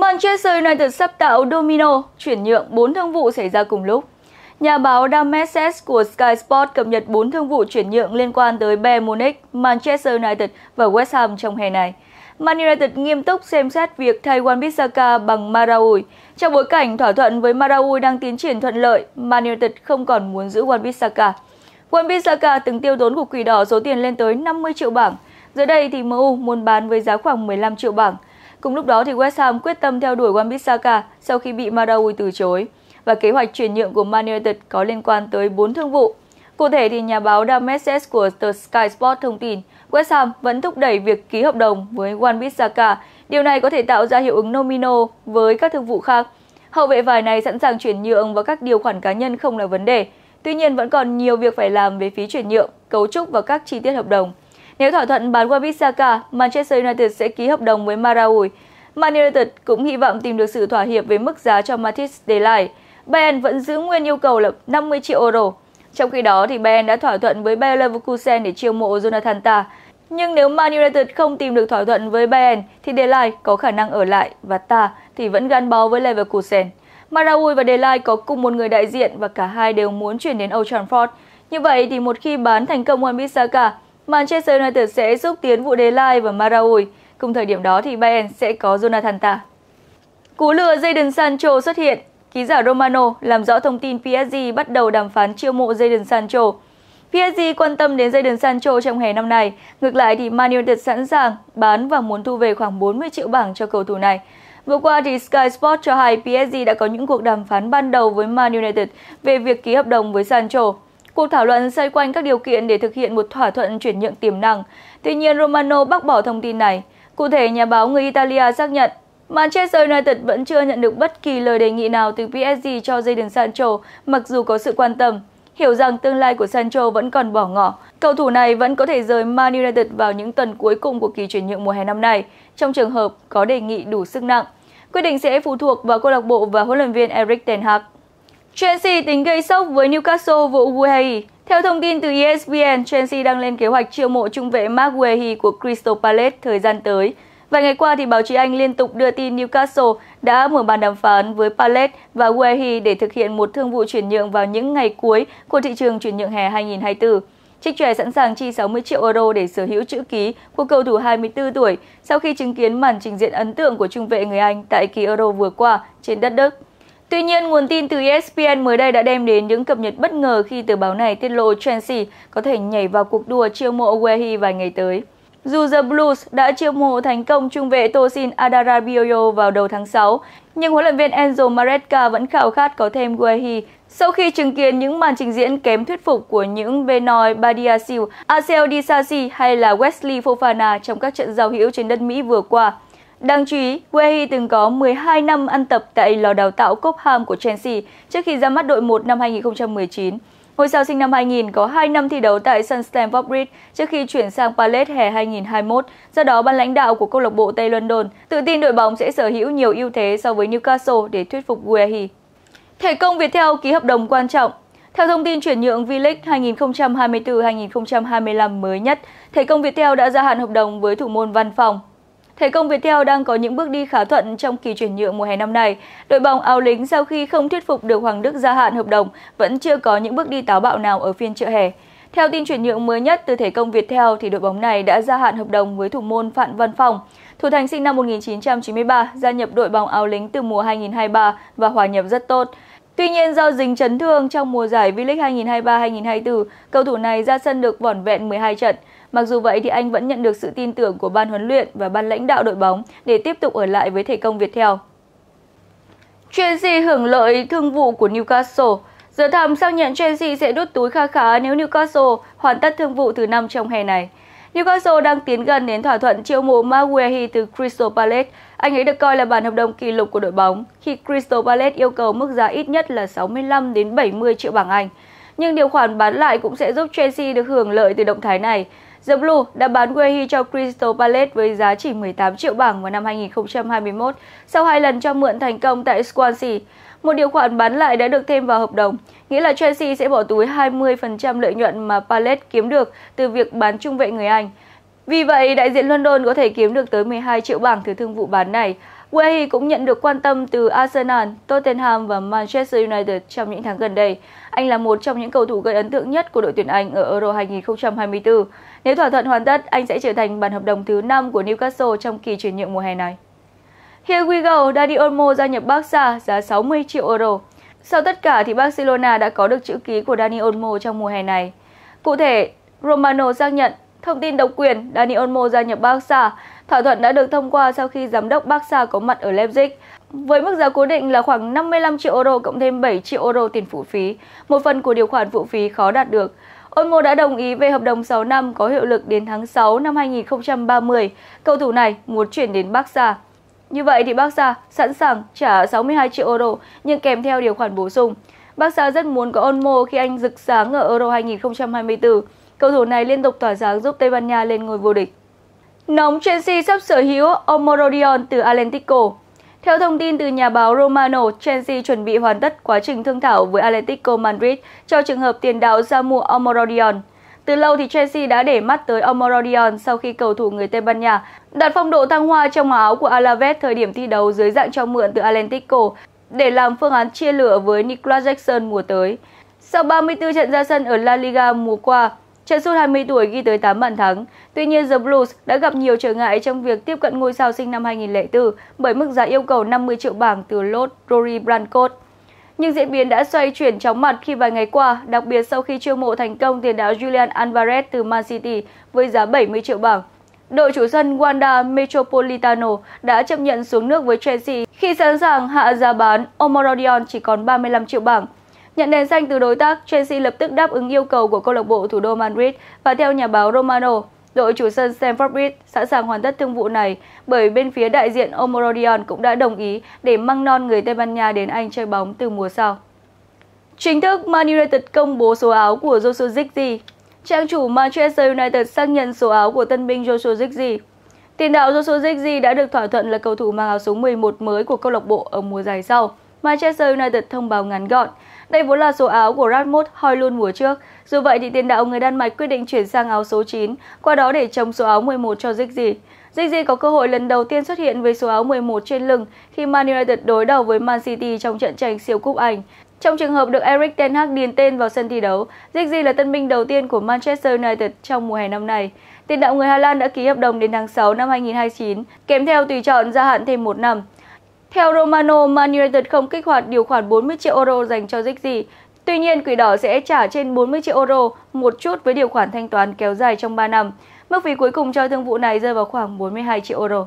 Manchester United sắp tạo domino, chuyển nhượng 4 thương vụ xảy ra cùng lúc. Nhà báo Dameses của Sky Sport cập nhật 4 thương vụ chuyển nhượng liên quan tới Bayern Munich, Manchester United và West Ham trong hè này. Man United nghiêm túc xem xét việc thay Wan-Bissaka bằng Maraui. Trong bối cảnh thỏa thuận với Maraui đang tiến triển thuận lợi, Man United không còn muốn giữ Wan-Bissaka. Wan-Bissaka từng tiêu tốn của Quỷ Đỏ số tiền lên tới 50 triệu bảng. Giờ đây thì MU muốn bán với giá khoảng 15 triệu bảng. Cùng lúc đó thì West Ham quyết tâm theo đuổi Wan Bissaka sau khi bị Madawi từ chối và kế hoạch chuyển nhượng của Man United có liên quan tới 4 thương vụ. Cụ thể thì nhà báo Dameses của The Sky Sport thông tin West Ham vẫn thúc đẩy việc ký hợp đồng với Wan Bissaka. Điều này có thể tạo ra hiệu ứng domino với các thương vụ khác. Hậu vệ vải này sẵn sàng chuyển nhượng và các điều khoản cá nhân không là vấn đề. Tuy nhiên vẫn còn nhiều việc phải làm về phí chuyển nhượng, cấu trúc và các chi tiết hợp đồng. Nếu thỏa thuận bán Wabit Saka, Manchester United sẽ ký hợp đồng với Marawi. Man United cũng hy vọng tìm được sự thỏa hiệp với mức giá cho Mathis Delay. Bayern vẫn giữ nguyên yêu cầu là 50 triệu euro. Trong khi đó, thì Bayern đã thỏa thuận với Bayer Leverkusen để chiêu mộ Jonathan Tah. Nhưng nếu Man United không tìm được thỏa thuận với Bayern, thì Delay có khả năng ở lại và Ta thì vẫn gắn bó với Leverkusen. Marawi và Delay có cùng một người đại diện và cả hai đều muốn chuyển đến Old Trafford. Như vậy thì một khi bán thành công Wan-Bissaka, Manchester United sẽ giúp tiến vụ De Ligt và Marawi. Cùng thời điểm đó thì Bayern sẽ có Jonathan Tah. Cú lừa Jadon Sancho xuất hiện. Ký giả Romano làm rõ thông tin PSG bắt đầu đàm phán chiêu mộ Jadon Sancho. PSG quan tâm đến Jadon Sancho trong hè năm nay. Ngược lại thì Man United sẵn sàng bán và muốn thu về khoảng 40 triệu bảng cho cầu thủ này. Vừa qua thì Sky Sports cho hay PSG đã có những cuộc đàm phán ban đầu với Man United về việc ký hợp đồng với Sancho. Cuộc thảo luận xoay quanh các điều kiện để thực hiện một thỏa thuận chuyển nhượng tiềm năng. Tuy nhiên, Romano bác bỏ thông tin này. Cụ thể, nhà báo người Italia xác nhận Manchester United vẫn chưa nhận được bất kỳ lời đề nghị nào từ PSG cho dây đường Sancho, mặc dù có sự quan tâm. Hiểu rằng tương lai của Sancho vẫn còn bỏ ngỏ, cầu thủ này vẫn có thể rời Man United vào những tuần cuối cùng của kỳ chuyển nhượng mùa hè năm nay, trong trường hợp có đề nghị đủ sức nặng. Quyết định sẽ phụ thuộc vào câu lạc bộ và huấn luyện viên Erik Ten Hag. Chelsea tính gây sốc với Newcastle vụ Wehi. Theo thông tin từ ESPN, Chelsea đang lên kế hoạch chiêu mộ trung vệ Mark Wehi của Crystal Palace thời gian tới. Vài ngày qua, thì báo chí Anh liên tục đưa tin Newcastle đã mở bàn đàm phán với Palace và Wehi để thực hiện một thương vụ chuyển nhượng vào những ngày cuối của thị trường chuyển nhượng hè 2024. Trích trẻ sẵn sàng chi 60 triệu euro để sở hữu chữ ký của cầu thủ 24 tuổi sau khi chứng kiến màn trình diễn ấn tượng của trung vệ người Anh tại kỳ Euro vừa qua trên đất Đức. Tuy nhiên, nguồn tin từ ESPN mới đây đã đem đến những cập nhật bất ngờ khi tờ báo này tiết lộ Chelsea có thể nhảy vào cuộc đua chiêu mộ Wehi vài ngày tới. Dù The Blues đã chiêu mộ thành công trung vệ Tosin Adarabioyo vào đầu tháng 6, nhưng huấn luyện viên Enzo Maresca vẫn khao khát có thêm Guehi sau khi chứng kiến những màn trình diễn kém thuyết phục của những Benoit Badiasiu, Asel Disasi hay là Wesley Fofana trong các trận giao hữu trên đất Mỹ vừa qua. Đáng chú ý, Wehi từng có 12 năm ăn tập tại lò đào tạo Cobham của Chelsea trước khi ra mắt đội 1 năm 2019. Ngôi sao sinh năm 2000 có 2 năm thi đấu tại sân Stamford Bridge trước khi chuyển sang Palace hè 2021. Do đó, ban lãnh đạo của câu lạc bộ Tây London tự tin đội bóng sẽ sở hữu nhiều ưu thế so với Newcastle để thuyết phục Guehi. Thể công Viettel ký hợp đồng quan trọng theo thông tin chuyển nhượng V-League 2024-2025 mới nhất, Thể công Viettel đã gia hạn hợp đồng với thủ môn Văn Phòng Thể công Viettel đang có những bước đi khá thuận trong kỳ chuyển nhượng mùa hè năm nay. Đội bóng áo lính sau khi không thuyết phục được Hoàng Đức gia hạn hợp đồng vẫn chưa có những bước đi táo bạo nào ở phiên chợ hè. Theo tin chuyển nhượng mới nhất từ thể công Viettel thì đội bóng này đã gia hạn hợp đồng với thủ môn Phạm Văn Phong. Thủ thành sinh năm 1993 gia nhập đội bóng áo lính từ mùa 2023 và hòa nhập rất tốt. Tuy nhiên do dính chấn thương trong mùa giải V-League 2023-2024, cầu thủ này ra sân được vỏn vẹn 12 trận. Mặc dù vậy thì anh vẫn nhận được sự tin tưởng của ban huấn luyện và ban lãnh đạo đội bóng để tiếp tục ở lại với thể công Việt theo. Chelsea hưởng lợi thương vụ của Newcastle Giờ thầm xác nhận Chelsea sẽ đút túi kha khá nếu Newcastle hoàn tất thương vụ thứ năm trong hè này. Newcastle đang tiến gần đến thỏa thuận chiêu mộ Maguire từ Crystal Palace. Anh ấy được coi là bản hợp đồng kỷ lục của đội bóng khi Crystal Palace yêu cầu mức giá ít nhất là 65 đến 70 triệu bảng Anh. Nhưng điều khoản bán lại cũng sẽ giúp Chelsea được hưởng lợi từ động thái này. The Blue đã bán Wehi cho Crystal Palace với giá chỉ 18 triệu bảng vào năm 2021 sau hai lần cho mượn thành công tại Swansea. Một điều khoản bán lại đã được thêm vào hợp đồng, nghĩa là Chelsea sẽ bỏ túi 20% lợi nhuận mà Palace kiếm được từ việc bán trung vệ người Anh. Vì vậy, đại diện London có thể kiếm được tới 12 triệu bảng từ thương vụ bán này. Wehi cũng nhận được quan tâm từ Arsenal, Tottenham và Manchester United trong những tháng gần đây. Anh là một trong những cầu thủ gây ấn tượng nhất của đội tuyển Anh ở Euro 2024. Nếu thỏa thuận hoàn tất, anh sẽ trở thành bản hợp đồng thứ 5 của Newcastle trong kỳ chuyển nhượng mùa hè này. Here we go, Dani Olmo gia nhập Barca giá 60 triệu euro. Sau tất cả thì Barcelona đã có được chữ ký của Dani Olmo trong mùa hè này. Cụ thể, Romano xác nhận Thông tin độc quyền, Dani Olmo gia nhập Barca. Thỏa thuận đã được thông qua sau khi giám đốc Barca có mặt ở Leipzig. Với mức giá cố định là khoảng 55 triệu euro cộng thêm 7 triệu euro tiền phụ phí, một phần của điều khoản phụ phí khó đạt được. Olmo đã đồng ý về hợp đồng 6 năm có hiệu lực đến tháng 6 năm 2030. Cầu thủ này muốn chuyển đến Barca. Như vậy thì Barca sẵn sàng trả 62 triệu euro nhưng kèm theo điều khoản bổ sung. Barca rất muốn có Olmo khi anh rực sáng ở Euro 2024. Cầu thủ này liên tục tỏa sáng giúp Tây Ban Nha lên ngôi vô địch. Nóng Chelsea sắp sở hữu Omorodion từ Atlético. Theo thông tin từ nhà báo Romano, Chelsea chuẩn bị hoàn tất quá trình thương thảo với Atletico Madrid cho trường hợp tiền đạo ra mua Omorodion. Từ lâu thì Chelsea đã để mắt tới Omorodion sau khi cầu thủ người Tây Ban Nha đạt phong độ thăng hoa trong áo của Alaves thời điểm thi đấu dưới dạng cho mượn từ Atletico để làm phương án chia lửa với Nicolas Jackson mùa tới. Sau 34 trận ra sân ở La Liga mùa qua, Chân sút 20 tuổi ghi tới 8 bàn thắng. Tuy nhiên The Blues đã gặp nhiều trở ngại trong việc tiếp cận ngôi sao sinh năm 2004 bởi mức giá yêu cầu 50 triệu bảng từ Lord Rory Brancott. Nhưng diễn biến đã xoay chuyển chóng mặt khi vài ngày qua, đặc biệt sau khi chiêu mộ thành công tiền đạo Julian Alvarez từ Man City với giá 70 triệu bảng. Đội chủ sân Wanda Metropolitano đã chấp nhận xuống nước với Chelsea khi sẵn sàng hạ giá bán Omorodion chỉ còn 35 triệu bảng. Nhận đèn xanh từ đối tác, Chelsea lập tức đáp ứng yêu cầu của câu lạc bộ thủ đô Madrid và theo nhà báo Romano, đội chủ sân Stamford Bridge sẵn sàng hoàn tất thương vụ này bởi bên phía đại diện Omorodion cũng đã đồng ý để mang non người Tây Ban Nha đến Anh chơi bóng từ mùa sau. Chính thức Man United công bố số áo của Joshua Zirkzee. Trang chủ Manchester United xác nhận số áo của tân binh Joshua Zirkzee. Tiền đạo Joshua Zirkzee đã được thỏa thuận là cầu thủ mang áo số 11 mới của câu lạc bộ ở mùa giải sau. Manchester United thông báo ngắn gọn. Đây vốn là số áo của Rasmus Højlund mùa trước. Dù vậy thì tiền đạo người Đan Mạch quyết định chuyển sang áo số 9, qua đó để trồng số áo 11 cho Ziggy. Ziggy có cơ hội lần đầu tiên xuất hiện với số áo 11 trên lưng khi Man United đối đầu với Man City trong trận tranh siêu cúp Anh. Trong trường hợp được Eric Ten Hag điền tên vào sân thi đấu, Ziggy là tân binh đầu tiên của Manchester United trong mùa hè năm nay. Tiền đạo người Hà Lan đã ký hợp đồng đến tháng 6 năm 2029, kèm theo tùy chọn gia hạn thêm một năm. Theo Romano, Man United không kích hoạt điều khoản 40 triệu euro dành cho dịch Dị. Tuy nhiên, Quỷ Đỏ sẽ trả trên 40 triệu euro một chút với điều khoản thanh toán kéo dài trong 3 năm. Mức phí cuối cùng cho thương vụ này rơi vào khoảng 42 triệu euro.